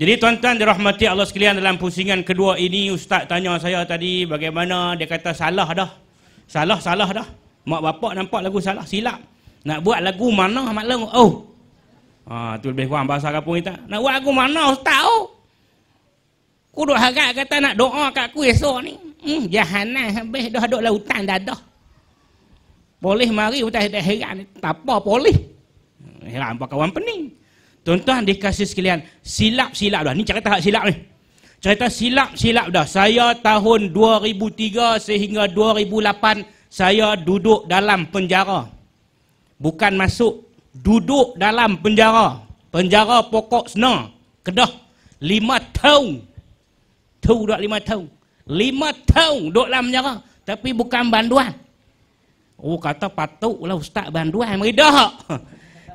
Jadi tuan-tuan dirahmati Allah sekalian dalam pusingan kedua ini ustaz tanya saya tadi bagaimana dia kata salah dah. Salah salah dah. Mak bapak nampak lagu salah silap. Nak buat lagu mana mak maklum oh. Ha tu lebih kurang bahasa kampung kita. Nak buat lagu mana ustaz oh. Ku duk harap kata nak doa kat aku esok ni. Hmm jahanam habis dah duk lautan dadah. Polis mari utah tak heran tak apa polis. Heran apa kawan pening. Tuan-tuan dikasih sekalian, silap-silap dah. Ini cerita hak silap ni. Cerita silap-silap dah. Saya tahun 2003 sehingga 2008, saya duduk dalam penjara. Bukan masuk. Duduk dalam penjara. Penjara pokok sena. Kedah. Lima tahun. tu dah lima tahun. Lima tahun duduk dalam penjara. Tapi bukan banduan. Oh kata patuklah ustaz banduan. Meridah.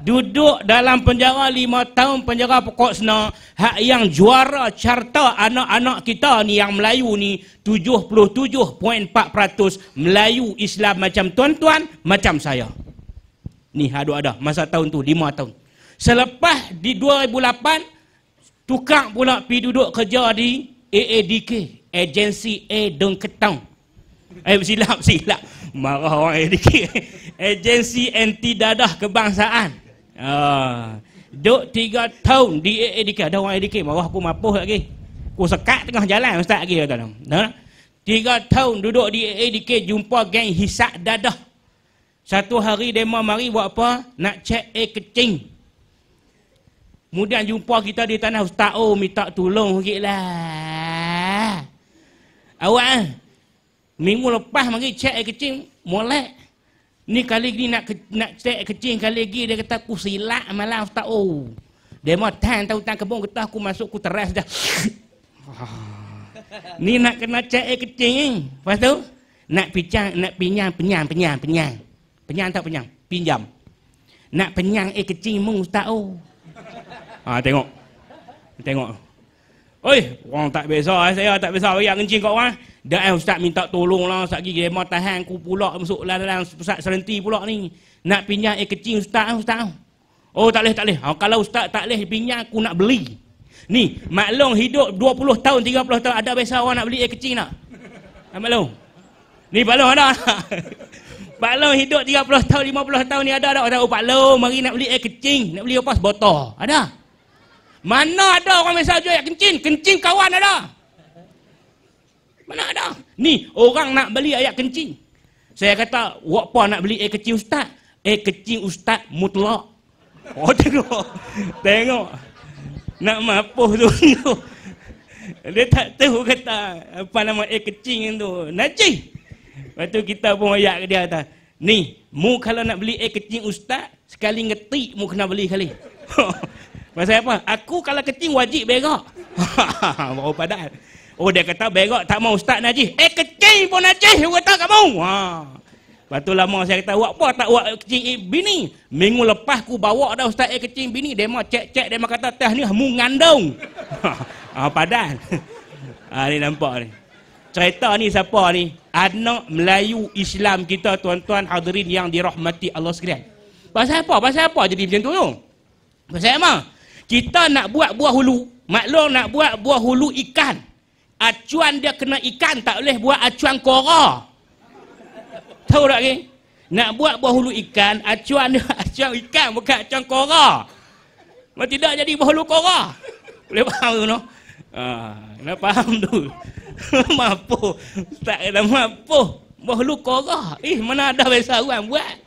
duduk dalam penjara lima tahun penjara pokok sena hak yang juara carta anak-anak kita ni yang Melayu ni 77.4% Melayu Islam macam tuan-tuan macam saya ni ada ada masa tahun tu lima tahun selepas di 2008 tukar pula pi duduk kerja di AADK agensi A Dengketang eh silap silap marah orang AADK agensi anti dadah kebangsaan Ha. Duk tiga tahun di AADK. Ada orang AADK, marah aku mampu lagi. Aku sekat tengah jalan ustaz lagi. Kata. Ha? Tiga tahun duduk di AADK, jumpa geng hisap dadah. Satu hari mereka mari buat apa? Nak cek A kecing. Kemudian jumpa kita di tanah ustaz. Oh, minta tolong sikit lah. Awak, eh? minggu lepas mari cek A kecing, molek. Ni kali ni nak nak cek kecing kali lagi dia kata aku silap malam aku tak oh. Dia mah tan tahu tan kebun kata aku masuk aku teras dah. ni nak kena cek kecing ni. Lepas tu nak pinjam nak pinjam pinjam pinjam pinjam. Pinjam tak pinjam? Pinjam. Nak pinjam eh kecing mung tak oh. Ha tengok. Tengok. Oi, orang tak biasa eh, saya tak biasa bayar kencing kau orang. Dah eh, ustaz minta tolonglah sat gigi lemah tahan ku pula masuk dalam pusat serenti pula ni. Nak pinjam air kencing ustaz ustaz. Oh tak leh tak leh. Oh, kalau ustaz tak leh pinjam aku nak beli. Ni, maklong hidup 20 tahun 30 tahun ada biasa orang nak beli air kencing nak. Ah, ha, maklong. Ni balong ada. Balong hidup 30 tahun 50 tahun ni ada ada orang pak long mari nak beli air kencing, nak beli apa botol. Ada. Mana ada orang biasa jual kencing, kencing kawan ada. Mana ada? Ni, orang nak beli ayat kencing, Saya kata, apa nak beli air kecil ustaz? Air kecil ustaz mutlak. Oh, tengok. Tengok. Nak mapuh tu. Dia tak tahu kata apa nama air kecil tu. Najih. Lepas tu kita pun ayat dia kata, ni, mu kalau nak beli air kecil ustaz, sekali ngetik mu kena beli kali. Oh. Pasal apa? Aku kalau keting wajib berak. Baru padat. Oh dia kata berak tak mau ustaz najis. Eh keting pun najis aku kata kamu. Ha. Lepas tu lama saya kata, buat apa tak buat kecing eh, bini? Minggu lepas aku bawa dah ustaz eh, kecing bini, dia mah cek-cek, dia mah kata, teh ni lah, mu ngandung. ha, padan. ha, ni nampak ni. Cerita ni siapa ni? Anak Melayu Islam kita, tuan-tuan hadirin yang dirahmati Allah sekalian. Pasal apa? Pasal apa jadi macam tu tu? Pasal apa? Kita nak buat buah hulu. Maklum nak buat buah hulu ikan. Acuan dia kena ikan. Tak boleh buat acuan kora. Tahu tak ni? Nak buat buah hulu ikan. Acuan dia acuan ikan. Bukan acuan kora. Kalau tidak jadi buah hulu kora. Boleh faham tu no? Ha, nak faham tu? mampu. Tak ada mampu. Buah hulu kora. Eh, mana ada biasa orang buat?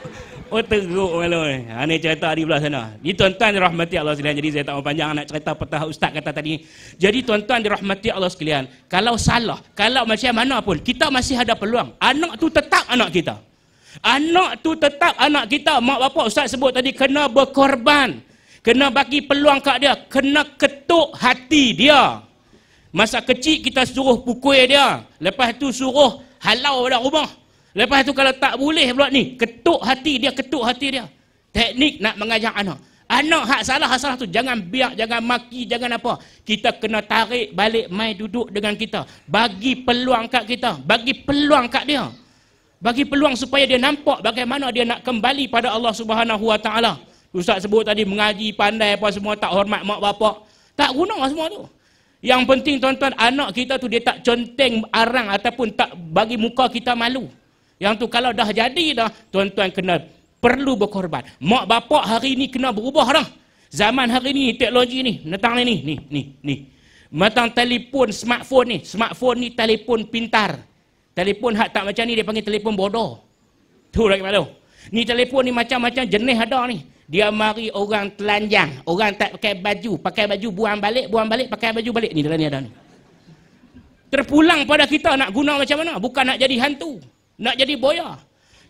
Oh teruk malu eh. ah, ni. cerita di belah sana. Ini tuan-tuan dirahmati Allah sekalian. Jadi saya tak mau panjang nak cerita petah ustaz kata tadi. Jadi tuan-tuan dirahmati Allah sekalian. Kalau salah, kalau macam mana pun, kita masih ada peluang. Anak tu tetap anak kita. Anak tu tetap anak kita. Mak bapak ustaz sebut tadi, kena berkorban. Kena bagi peluang kat dia. Kena ketuk hati dia. Masa kecil kita suruh pukul dia. Lepas tu suruh halau dari rumah. Lepas tu kalau tak boleh pula ni, ketuk hati dia, ketuk hati dia. Teknik nak mengajar anak. Anak hak salah, hak salah tu. Jangan biak, jangan maki, jangan apa. Kita kena tarik balik mai duduk dengan kita. Bagi peluang kat kita. Bagi peluang kat dia. Bagi peluang supaya dia nampak bagaimana dia nak kembali pada Allah Subhanahu Wa Taala. Ustaz sebut tadi mengaji pandai apa semua tak hormat mak bapak. Tak guna lah semua tu. Yang penting tuan-tuan anak kita tu dia tak conteng arang ataupun tak bagi muka kita malu. Yang tu kalau dah jadi dah, tuan-tuan kena perlu berkorban. Mak bapak hari ni kena berubah dah. Zaman hari ni, teknologi ni, netang ni, ni, ni, ni. ni. Matang telefon, smartphone ni. Smartphone ni telefon pintar. Telefon hak tak macam ni, dia panggil telefon bodoh. Tu lagi malu. Ni telefon ni macam-macam jenis ada ni. Dia mari orang telanjang. Orang tak pakai baju. Pakai baju buang balik, buang balik, pakai baju balik. Ni dalam ni ada ni. Terpulang pada kita nak guna macam mana. Bukan nak jadi hantu. Nak jadi boya.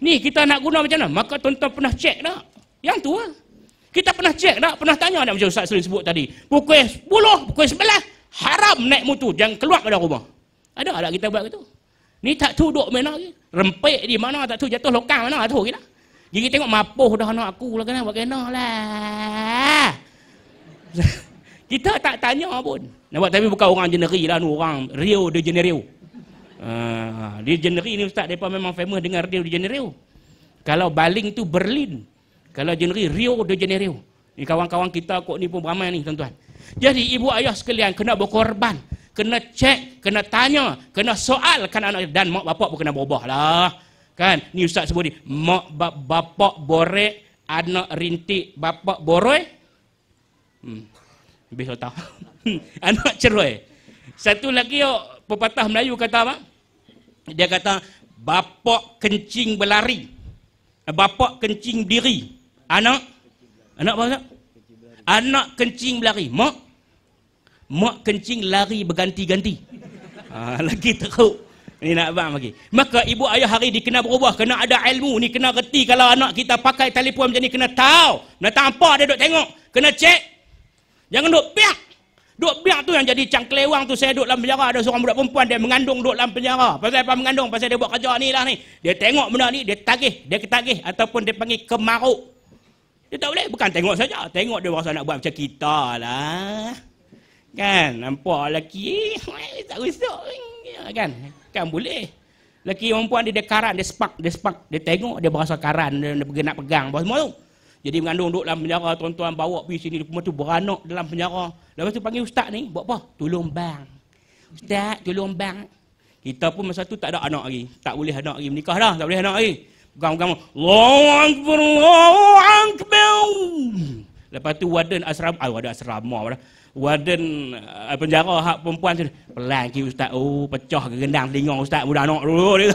Ni kita nak guna macam mana? Maka tuan-tuan pernah cek tak? Yang tu lah. Kita pernah cek tak? Pernah tanya tak macam Ustaz Selim sebut tadi. Pukul 10, pukul 11, haram naik mutu. Jangan keluar dari rumah. Ada tak kita buat gitu? Ni tak tu duduk mana lagi. Rempik di mana tak tu? Jatuh lokang mana tak tahu kita. tengok mapuh dah anak aku lah kena. Buat kena lah. kita tak tanya pun. Nampak tapi bukan orang jeneri lah. Orang real de Janeiro. Ah, di jeneri ni ustaz, mereka memang famous dengan Rio de Janeiro. Kalau Baling tu Berlin. Kalau jeneri Rio de Janeiro. Ni kawan-kawan kita kok ni pun ramai ni tuan-tuan. Jadi ibu ayah sekalian kena berkorban. Kena cek, kena tanya, kena soal kan anak dan mak bapak pun kena berubah lah. Kan? Ni ustaz sebut ni. Mak bapak borek, anak rintik bapak boroi. Hmm. Lebih tahu. anak cerai. Satu lagi yuk, oh, pepatah Melayu kata apa? dia kata bapak kencing berlari bapak kencing berdiri anak anak apa anak kencing berlari mak mak kencing lari berganti-ganti ha, lagi teruk ini nak abang lagi? Maka ibu ayah hari ni kena berubah, kena ada ilmu, ni kena reti kalau anak kita pakai telefon macam ni, kena tahu. Nak tahu apa dia duk tengok. Kena cek. Jangan duk piak. Duk biar tu yang jadi cang kelewang tu saya duduk dalam penjara ada seorang budak perempuan dia mengandung duduk dalam penjara. Pasal apa mengandung? Pasal dia buat kerja ni lah ni. Dia tengok benda ni dia tagih, dia ketagih ataupun dia panggil kemaruk. Dia tak boleh bukan tengok saja, tengok dia rasa nak buat macam kita lah. Kan? Nampak lelaki tak usah ya, kan? Kan boleh. Lelaki perempuan dia, dia dia spark, dia spark, dia tengok dia berasa karat, dia, dia nak pegang apa semua tu. Jadi mengandung duduk dalam penjara tuan-tuan bawa pergi sini rumah tu beranak dalam penjara. Lepas tu panggil ustaz ni, buat apa? Tolong bang. Ustaz, tolong bang. Kita pun masa tu tak ada anak lagi. Tak boleh anak lagi menikah dah, tak boleh anak lagi. Bukan-bukan. Allahu Akbar, Allahu Akbar. Lepas tu warden asrama, ay ah, warden asrama lah warden uh, penjara hak perempuan tu pelan ki ustaz oh pecah gerendang telinga ustaz muda nak dulu dia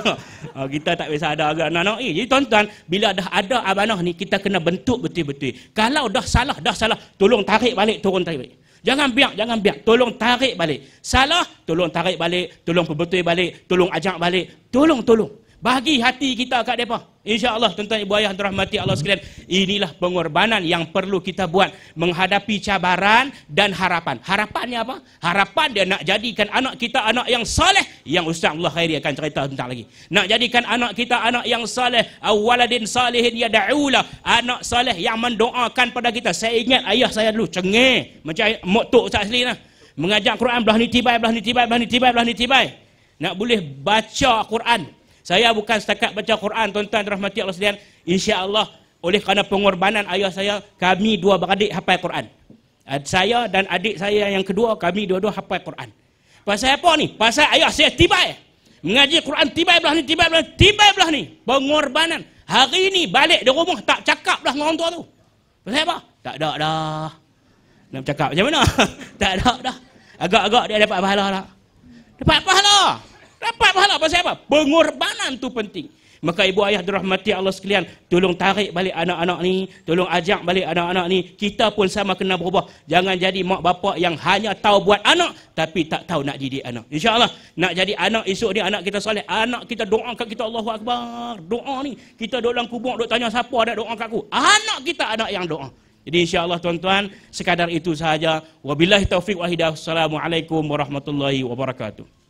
uh, kita tak biasa ada agak nak nak eh, jadi tuan-tuan bila dah ada abanah ni kita kena bentuk betul-betul kalau dah salah dah salah tolong tarik balik turun tarik balik jangan biar jangan biar tolong tarik balik salah tolong tarik balik tolong perbetul balik tolong ajak balik tolong tolong bagi hati kita kat mereka. InsyaAllah tuan-tuan ibu ayah terahmati Allah sekalian. Inilah pengorbanan yang perlu kita buat. Menghadapi cabaran dan harapan. Harapannya apa? Harapan dia nak jadikan anak kita anak yang soleh. Yang Ustaz Allah Khairi akan cerita tentang lagi. Nak jadikan anak kita anak yang soleh. Waladin salihin ya da'ulah. Anak soleh yang mendoakan pada kita. Saya ingat ayah saya dulu cengih. Macam moktuk Ustaz Selina. Mengajak Quran belah ni tibai, belah ni tibai, belah ni tibai, belah ni tibai. Nak boleh baca Quran. Saya bukan setakat baca Quran tuan-tuan rahmati Allah sekalian. Insya-Allah oleh kerana pengorbanan ayah saya, kami dua beradik hafal Quran. Saya dan adik saya yang kedua, kami dua-dua hafal Quran. Pasal apa ni? Pasal ayah saya tiba. Eh? Mengaji Quran tiba belah ni, tiba belah, tiba belah ni. Pengorbanan. Hari ni balik di rumah tak cakap belah dengan orang tua tu. Pasal apa? Tak ada dah. Nak cakap macam mana? tak ada dah. Agak-agak dia dapat pahala lah. Dapat pahala. Dapat pahala pasal apa? Pengorbanan tu penting. Maka ibu ayah dirahmati Allah sekalian, tolong tarik balik anak-anak ni, tolong ajak balik anak-anak ni, kita pun sama kena berubah. Jangan jadi mak bapak yang hanya tahu buat anak, tapi tak tahu nak didik anak. Insya Allah nak jadi anak esok ni, anak kita soleh, anak kita doa kat kita Allahu Akbar, doa ni. Kita doa dalam kubur, duk tanya siapa ada doa kat aku. Anak kita anak yang doa. Jadi Insya Allah tuan-tuan, sekadar itu sahaja. Wabillahi taufiq wa hidayah. Assalamualaikum warahmatullahi wabarakatuh.